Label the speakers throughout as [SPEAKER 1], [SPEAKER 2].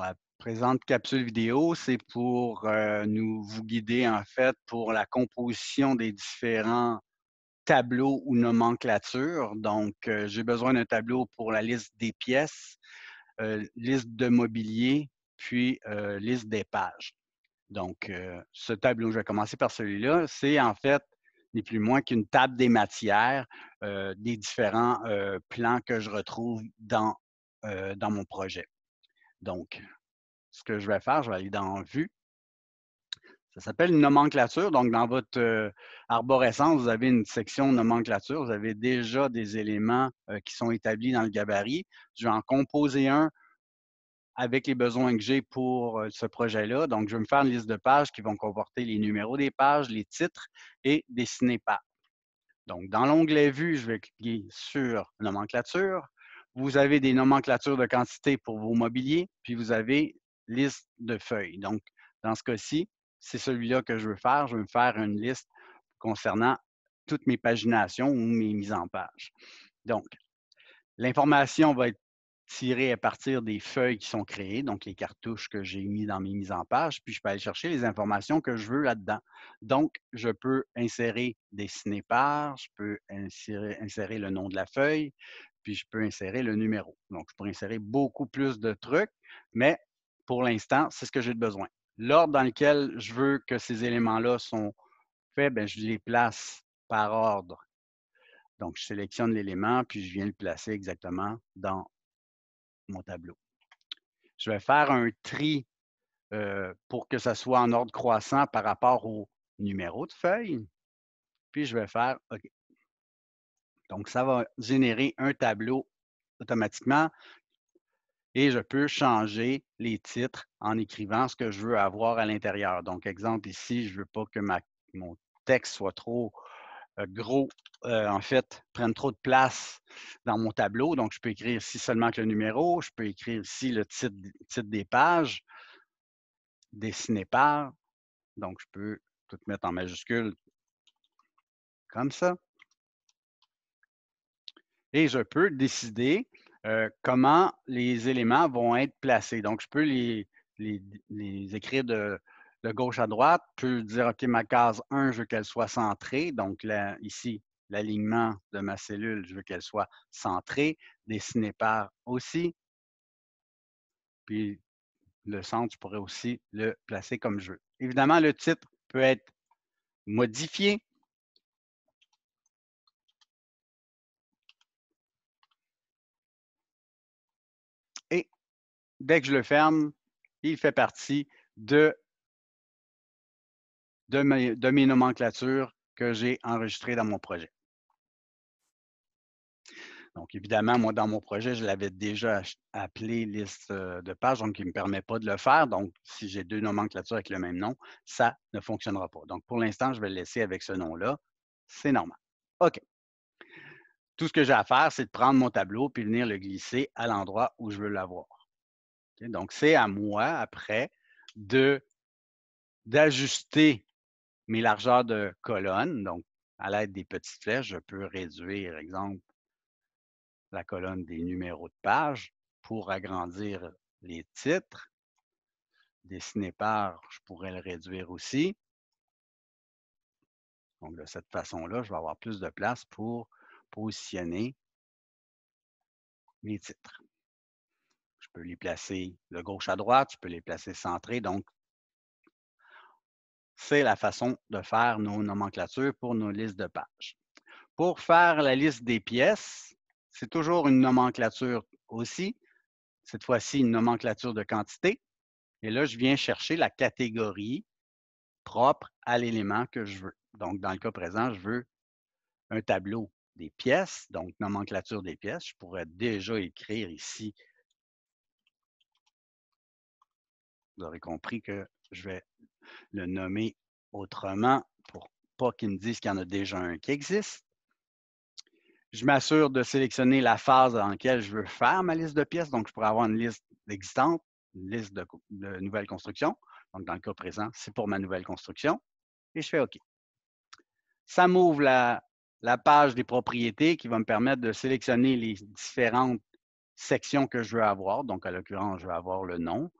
[SPEAKER 1] la présente capsule vidéo, c'est pour euh, nous vous guider en fait pour la composition des différents tableaux ou nomenclatures. Donc, euh, j'ai besoin d'un tableau pour la liste des pièces, euh, liste de mobilier, puis liste des pages. Donc, ce tableau, je vais commencer par celui-là, c'est en fait ni plus moins qu'une table des matières des différents plans que je retrouve dans mon projet. Donc, ce que je vais faire, je vais aller dans Vue. Ça s'appelle nomenclature. Donc, dans votre euh, arborescence, vous avez une section nomenclature. Vous avez déjà des éléments euh, qui sont établis dans le gabarit. Je vais en composer un avec les besoins que j'ai pour euh, ce projet-là. Donc, je vais me faire une liste de pages qui vont comporter les numéros des pages, les titres et dessiner pas. Donc, dans l'onglet Vue, je vais cliquer sur Nomenclature vous avez des nomenclatures de quantité pour vos mobiliers, puis vous avez liste de feuilles. Donc, dans ce cas-ci, c'est celui-là que je veux faire. Je veux me faire une liste concernant toutes mes paginations ou mes mises en page. Donc, l'information va être tirer à partir des feuilles qui sont créées, donc les cartouches que j'ai mis dans mes mises en page, puis je peux aller chercher les informations que je veux là-dedans. Donc, je peux insérer dessiner par, je peux insérer, le nom de la feuille, puis je peux insérer le numéro. Donc, je pourrais insérer beaucoup plus de trucs, mais pour l'instant, c'est ce que j'ai besoin. L'ordre dans lequel je veux que ces éléments-là sont faits, ben, je les place par ordre. Donc, je sélectionne l'élément, puis je viens le placer exactement dans mon tableau. Je vais faire un tri euh, pour que ça soit en ordre croissant par rapport au numéro de feuille. Puis je vais faire OK. Donc, ça va générer un tableau automatiquement et je peux changer les titres en écrivant ce que je veux avoir à l'intérieur. Donc, exemple, ici, je ne veux pas que mon texte soit trop euh, gros, euh, en fait, prennent trop de place dans mon tableau. Donc, je peux écrire ici seulement que le numéro, je peux écrire ici le titre, titre des pages, dessiné par. Donc, je peux tout mettre en majuscule comme ça. Et je peux décider euh, comment les éléments vont être placés. Donc, je peux les écrire de, de gauche à droite peut dire, OK, ma case 1, je veux qu'elle soit centrée. Donc là, ici, l'alignement de ma cellule, je veux qu'elle soit centrée, dessinée par aussi. Puis le centre, je pourrais aussi le placer comme je veux. Évidemment, le titre peut être modifié. Et dès que je le ferme, il fait partie de de mes, de nomenclatures que j'ai enregistrées dans mon projet. Donc, évidemment, moi, dans mon projet, je l'avais déjà appelé liste euh, de pages, donc il ne me permet pas de le faire. Donc, si j'ai deux nomenclatures avec le même nom, ça ne fonctionnera pas. Donc, pour l'instant, je vais le laisser avec ce nom-là. C'est normal. OK. Tout ce que j'ai à faire, c'est de prendre mon tableau puis venir le glisser à l'endroit où je veux l'avoir. Donc, c'est à moi, après, d'ajuster mes largeurs de colonnes, Donc, à l'aide des petites flèches, je peux réduire, par exemple, la colonne des numéros de page pour agrandir les titres. Dessiné par, je pourrais le réduire aussi. Donc, de cette façon-là, je vais avoir plus de place pour positionner mes titres. Je peux les placer de gauche à droite, je peux les placer centrés. Donc, c'est la façon de faire nos nomenclatures pour nos listes de pages. Pour faire la liste des pièces, c'est toujours une nomenclature aussi, cette fois-ci une nomenclature de quantité. Et là, je viens chercher la catégorie propre à l'élément que je veux. Donc, dans le cas présent, je veux un tableau des pièces, donc nomenclature des pièces. Je pourrais déjà écrire ici Vous aurez compris que je vais le nommer autrement pour pas qu'ils me disent qu'il y en a déjà un qui existe. Je m'assure de sélectionner la phase dans laquelle je veux faire ma liste de pièces. Donc, je pourrais avoir une liste existante, une liste de, nouvelles constructions. Donc, dans le cas présent, c'est pour ma nouvelle construction. Et je fais OK. Ça m'ouvre la, page des propriétés qui va me permettre de sélectionner les différentes sections que je veux avoir. Donc, à l'occurrence, je vais avoir le nom,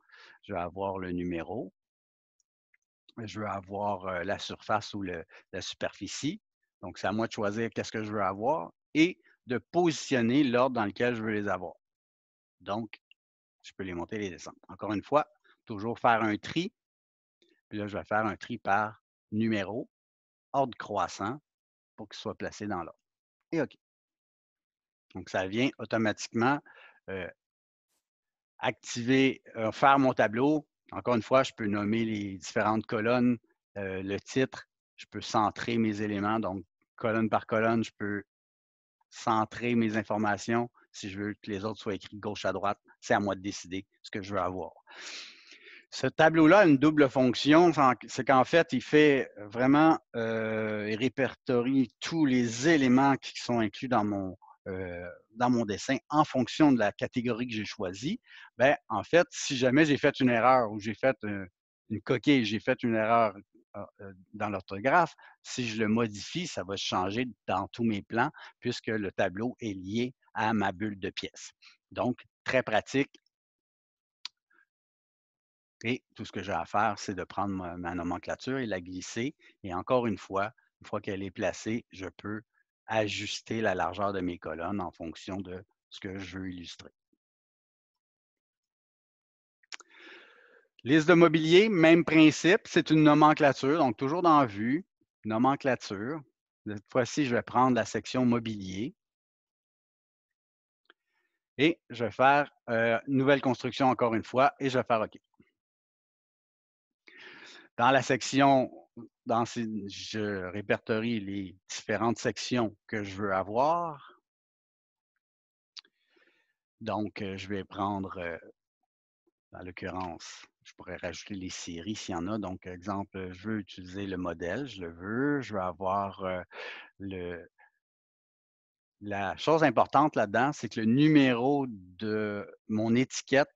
[SPEAKER 1] je veux avoir le numéro, je veux avoir euh, la surface ou la superficie. Donc, c'est à moi de choisir qu'est-ce que je veux avoir et de positionner l'ordre dans lequel je veux les avoir. Donc, je peux les monter et les descendre. Encore une fois, toujours faire un tri. Puis là, je vais faire un tri par numéro, ordre croissant, pour qu'ils soient placés dans l'ordre. Et OK. Donc, ça vient automatiquement euh, activer, euh, faire mon tableau. Encore une fois, je peux nommer les différentes colonnes, euh, le titre, je peux centrer mes éléments. Donc, colonne par colonne, je peux centrer mes informations. Si je veux que les autres soient écrits gauche à droite, c'est à moi de décider ce que je veux avoir. Ce tableau-là a une double fonction, c'est qu'en fait, il fait euh, vraiment, il répertorie tous les éléments qui sont inclus dans mon, euh, dans mon dessin en fonction de la catégorie que j'ai choisie, ben en fait, si jamais j'ai fait une erreur ou j'ai fait euh, une, coquille, j'ai fait une erreur euh, dans l'orthographe, si je le modifie, ça va changer dans tous mes plans puisque le tableau est lié à ma bulle de pièces. Donc, très pratique. Et tout ce que j'ai à faire, c'est de prendre ma nomenclature et la glisser. Et encore une fois, une fois qu'elle est placée, je peux ajuster la largeur de mes colonnes en fonction de ce que je veux illustrer. Liste de mobilier, même principe, c'est une nomenclature, donc toujours dans vue, nomenclature. Cette fois-ci, je vais prendre la section mobilier. Et je vais faire euh, nouvelle construction encore une fois et je vais faire OK. Dans la section dans je répertorie les différentes sections que je veux avoir. Donc, euh, je vais prendre, euh, dans en l'occurrence, je pourrais rajouter les séries s'il y en a. Donc, exemple, euh, je veux utiliser le modèle, je le veux. Je veux avoir le... La chose importante là-dedans, c'est que le numéro de mon étiquette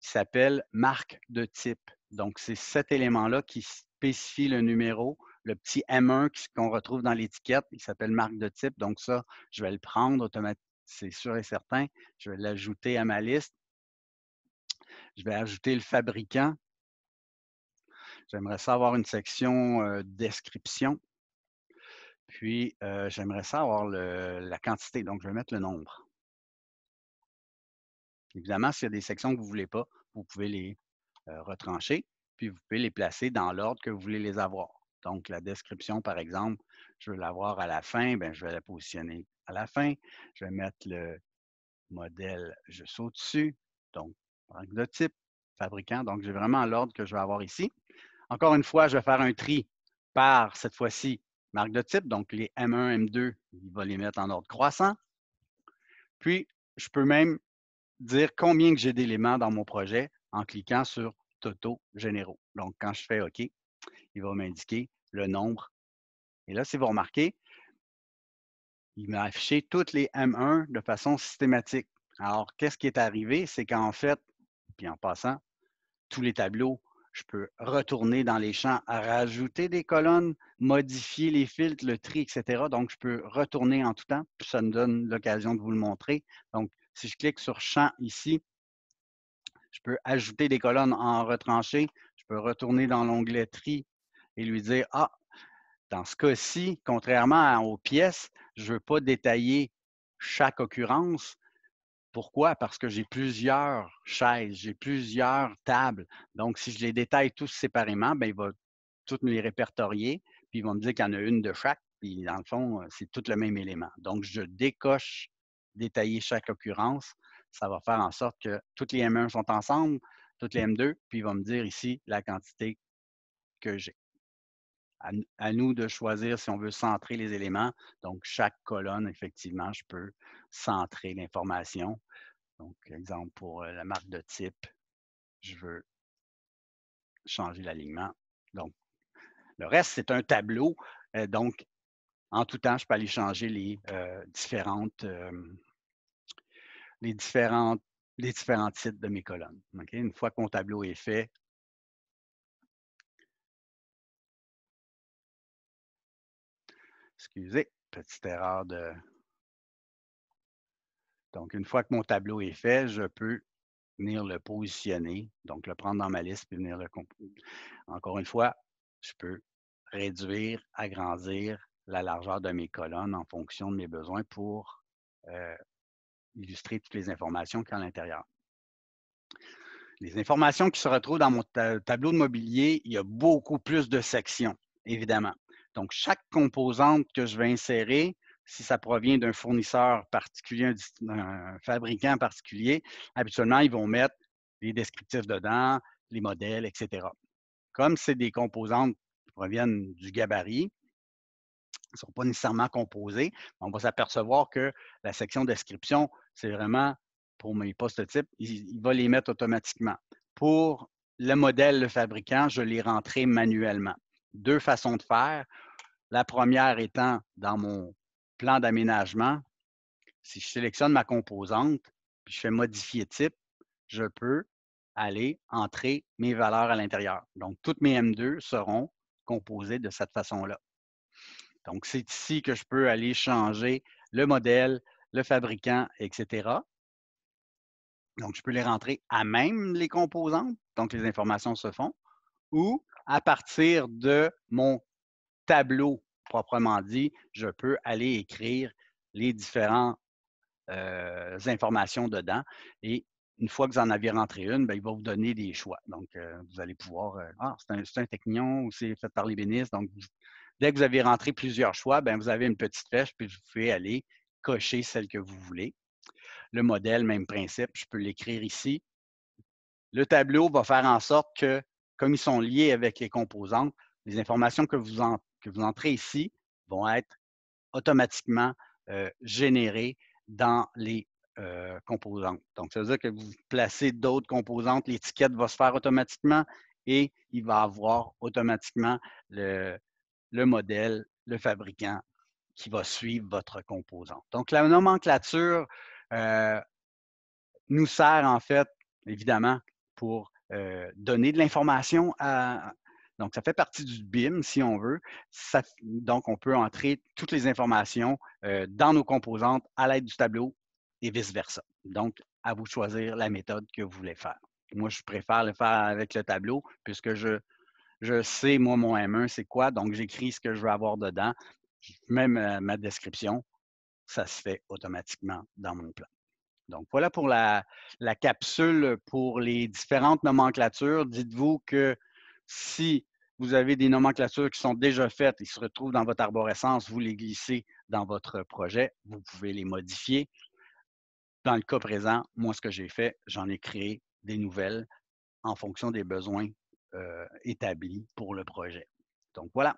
[SPEAKER 1] s'appelle marque de type. Donc, c'est cet élément-là qui, spécifie le numéro. Le petit M1 qu'on retrouve dans l'étiquette, il s'appelle marque de type. Donc ça, je vais le prendre automatiquement, c'est sûr et certain. Je vais l'ajouter à ma liste. Je vais ajouter le fabricant. J'aimerais ça avoir une section euh, description. Puis, euh, j'aimerais ça avoir la quantité. Donc, je vais mettre le nombre. Évidemment, s'il y a des sections que vous ne voulez pas, vous pouvez les euh, retrancher puis vous pouvez les placer dans l'ordre que vous voulez les avoir. Donc, la description, par exemple, je veux l'avoir à la fin, ben, je vais la positionner à la fin. Je vais mettre le modèle juste au-dessus, donc marque de type, fabricant. Donc, j'ai vraiment l'ordre que je vais avoir ici. Encore une fois, je vais faire un tri par, cette fois-ci, marque de type. Donc, les M1, M2, il va les mettre en ordre croissant. Puis, je peux même dire combien que j'ai d'éléments dans mon projet en cliquant sur totaux généraux. Donc, quand je fais OK, il va m'indiquer le nombre. Et là, si vous remarquez, il m'a affiché toutes les M1 de façon systématique. Alors, qu'est-ce qui est arrivé? C'est qu'en fait, puis en passant, tous les tableaux, je peux retourner dans les champs, rajouter des colonnes, modifier les filtres, le tri, etc. Donc, je peux retourner en tout temps. ça me donne l'occasion de vous le montrer. Donc, si je clique sur champ ici, je peux ajouter des colonnes en retranché. Je peux retourner dans l'onglet tri et lui dire, ah, dans ce cas-ci, contrairement aux pièces, je ne veux pas détailler chaque occurrence. Pourquoi? Parce que j'ai plusieurs chaises, j'ai plusieurs tables. Donc, si je les détaille tous séparément, ben, il va toutes me les répertorier, puis il va me dire qu'il y en a une de chaque, puis dans le fond, c'est tout le même élément. Donc, je décoche détailler chaque occurrence ça va faire en sorte que toutes les M1 sont ensemble, toutes les M2, puis il va me dire ici la quantité que j'ai. À, nous de choisir si on veut centrer les éléments. Donc, chaque colonne, effectivement, je peux centrer l'information. Donc, exemple, pour euh, la marque de type, je veux changer l'alignement. Donc, le reste, c'est un tableau. Euh, donc, en tout temps, je peux aller changer les euh, différentes les, différentes, les différents titres de mes colonnes. Une fois que mon tableau est fait, excusez, petite erreur de... Donc, une fois que mon tableau est fait, je peux venir le positionner, donc le prendre dans ma liste et venir le Encore une fois, je peux réduire, agrandir la largeur de mes colonnes en fonction de mes besoins pour euh, illustrer toutes les informations qu'il y a à l'intérieur. Les informations qui se retrouvent dans mon tableau de mobilier, il y a beaucoup plus de sections, évidemment. Donc, chaque composante que je vais insérer, si ça provient d'un fournisseur particulier, d'un fabricant particulier, habituellement, ils vont mettre les descriptifs dedans, les modèles, etc. Comme c'est des composantes qui proviennent du gabarit, ne sont pas nécessairement composés. On va s'apercevoir que la section description, c'est vraiment pour mes postes type, il, il va les mettre automatiquement. Pour le modèle, le fabricant, je l'ai rentré manuellement. Deux façons de faire. La première étant dans mon plan d'aménagement. Si je sélectionne ma composante, puis je fais modifier type, je peux aller entrer mes valeurs à l'intérieur. Donc, toutes mes M2 seront composées de cette façon-là. Donc, c'est ici que je peux aller changer le modèle, le fabricant, etc. Donc, je peux les rentrer à même les composantes, donc les informations se font, ou à partir de mon tableau proprement dit, je peux aller écrire les différentes euh, informations dedans. Et une fois que vous en avez rentré une, ben, il va vous donner des choix. Donc, euh, vous allez pouvoir, euh, ah, c'est un, technion ou c'est fait par les l'ébéniste, donc Dès que vous avez rentré plusieurs choix, ben, vous avez une petite flèche, puis vous pouvez aller cocher celle que vous voulez. Le modèle, même principe, je peux l'écrire ici. Le tableau va faire en sorte que, comme ils sont liés avec les composantes, les informations que vous, entrez ici vont être automatiquement euh, générées dans les euh, composantes. Donc, ça veut dire que vous placez d'autres composantes, l'étiquette va se faire automatiquement et il va avoir automatiquement le, le modèle, le fabricant qui va suivre votre composante. Donc, la nomenclature euh, nous sert en fait, évidemment, pour euh, donner de l'information à... Donc, ça fait partie du BIM, si on veut. donc, on peut entrer toutes les informations euh, dans nos composantes à l'aide du tableau et vice-versa. Donc, à vous de choisir la méthode que vous voulez faire. Moi, je préfère le faire avec le tableau puisque je je sais, moi, mon M1, c'est quoi. Donc, j'écris ce que je veux avoir dedans. Même ma, description. Ça se fait automatiquement dans mon plan. Donc, voilà pour la, la capsule pour les différentes nomenclatures. Dites-vous que si vous avez des nomenclatures qui sont déjà faites et se retrouvent dans votre arborescence, vous les glissez dans votre projet, vous pouvez les modifier. Dans le cas présent, moi, ce que j'ai fait, j'en ai créé des nouvelles en fonction des besoins euh, établi pour le projet. Donc voilà.